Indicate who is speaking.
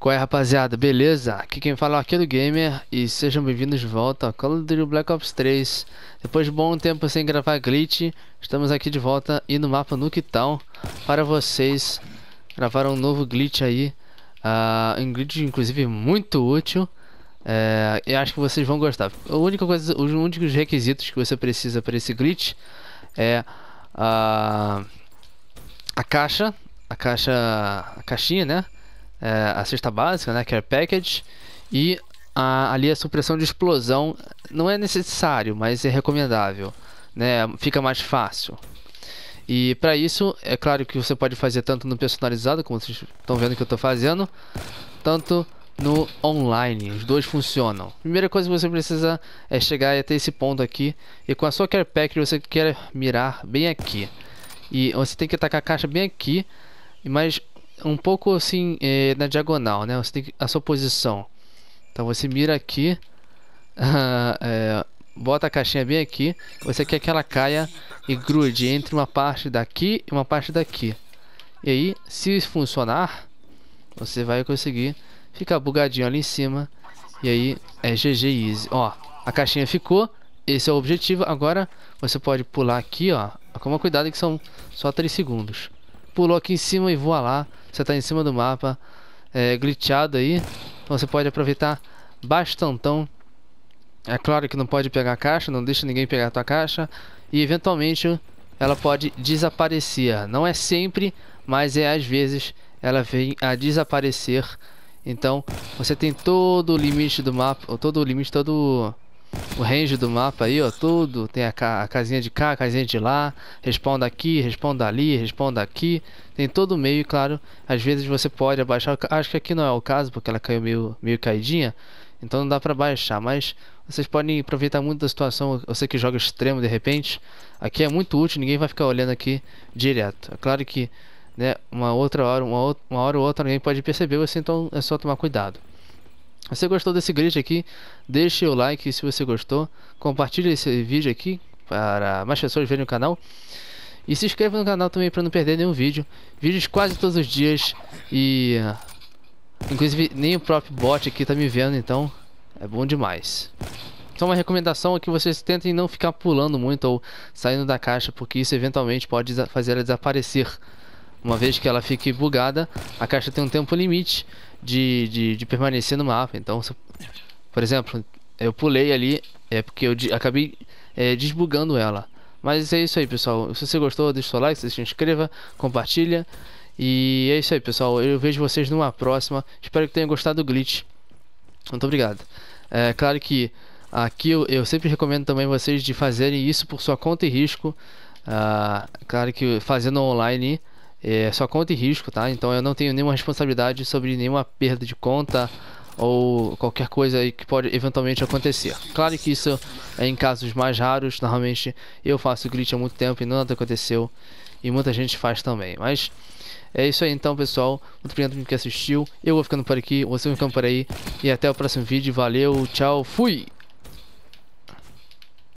Speaker 1: Qual é, rapaziada? Beleza? Aqui quem fala é aqui do Gamer e sejam bem-vindos de volta ao Call of Duty Black Ops 3. Depois de bom tempo sem gravar glitch, estamos aqui de volta e no mapa Nuke Town para vocês gravar um novo glitch aí. Uh, um glitch, inclusive, muito útil. É, eu acho que vocês vão gostar. A única coisa, os únicos requisitos que você precisa para esse glitch é ah, a caixa, a caixa, a caixinha, né? é, a cesta básica, né, care package, e a, ali a supressão de explosão não é necessário, mas é recomendável, né, fica mais fácil. E para isso, é claro que você pode fazer tanto no personalizado, como vocês estão vendo que eu estou fazendo, tanto no online, os dois funcionam. Primeira coisa que você precisa é chegar até esse ponto aqui, e com a sua care package você quer mirar bem aqui. E você tem que atacar a caixa bem aqui, mas um pouco assim é, na diagonal, né? Você tem que, a sua posição. Então você mira aqui, é, bota a caixinha bem aqui. Você quer que ela caia e grude entre uma parte daqui e uma parte daqui. E aí, se funcionar, você vai conseguir ficar bugadinho ali em cima. E aí é GG Easy. Ó, a caixinha ficou. Esse é o objetivo. Agora você pode pular aqui, ó. Com cuidado que são só 3 segundos pulou aqui em cima e voa lá. Você está em cima do mapa, é, glitchado aí. Então você pode aproveitar bastantão. É claro que não pode pegar a caixa, não deixa ninguém pegar a tua caixa. E eventualmente ela pode desaparecer. Não é sempre, mas é às vezes ela vem a desaparecer. Então você tem todo o limite do mapa, todo o limite, todo o range do mapa aí, ó, tudo. Tem a, ca a casinha de cá, a casinha de lá, responda aqui, responda ali, responda aqui. Tem todo o meio, claro, às vezes você pode abaixar. Acho que aqui não é o caso, porque ela caiu meio, meio caidinha, então não dá pra baixar, mas vocês podem aproveitar muito da situação. Você que joga extremo de repente, aqui é muito útil, ninguém vai ficar olhando aqui direto. É claro que né, uma outra hora, uma, uma hora ou outra, alguém pode perceber você, assim, então é só tomar cuidado. Se você gostou desse grid aqui, deixe o like se você gostou, compartilhe esse vídeo aqui para mais pessoas verem o canal. E se inscreva no canal também para não perder nenhum vídeo. Vídeos quase todos os dias e... Inclusive nem o próprio bot aqui tá me vendo, então é bom demais. Então uma recomendação é que vocês tentem não ficar pulando muito ou saindo da caixa, porque isso eventualmente pode fazer ela desaparecer. Uma vez que ela fique bugada, a caixa tem um tempo limite de, de, de permanecer no mapa. Então, se, por exemplo, eu pulei ali, é porque eu de, acabei é, desbugando ela. Mas é isso aí, pessoal. Se você gostou, deixa o seu like, se inscreva, compartilha. E é isso aí, pessoal. Eu vejo vocês numa próxima. Espero que tenham gostado do glitch. Muito obrigado. É claro que aqui eu, eu sempre recomendo também vocês de fazerem isso por sua conta e risco. Uh, claro que fazendo online é só conta e risco, tá? Então eu não tenho nenhuma responsabilidade sobre nenhuma perda de conta ou qualquer coisa aí que pode eventualmente acontecer. Claro que isso é em casos mais raros, normalmente eu faço glitch há muito tempo e nada aconteceu e muita gente faz também, mas é isso aí então pessoal, muito obrigado que assistiu, eu vou ficando por aqui, você vai ficando por aí e até o próximo vídeo, valeu, tchau, fui!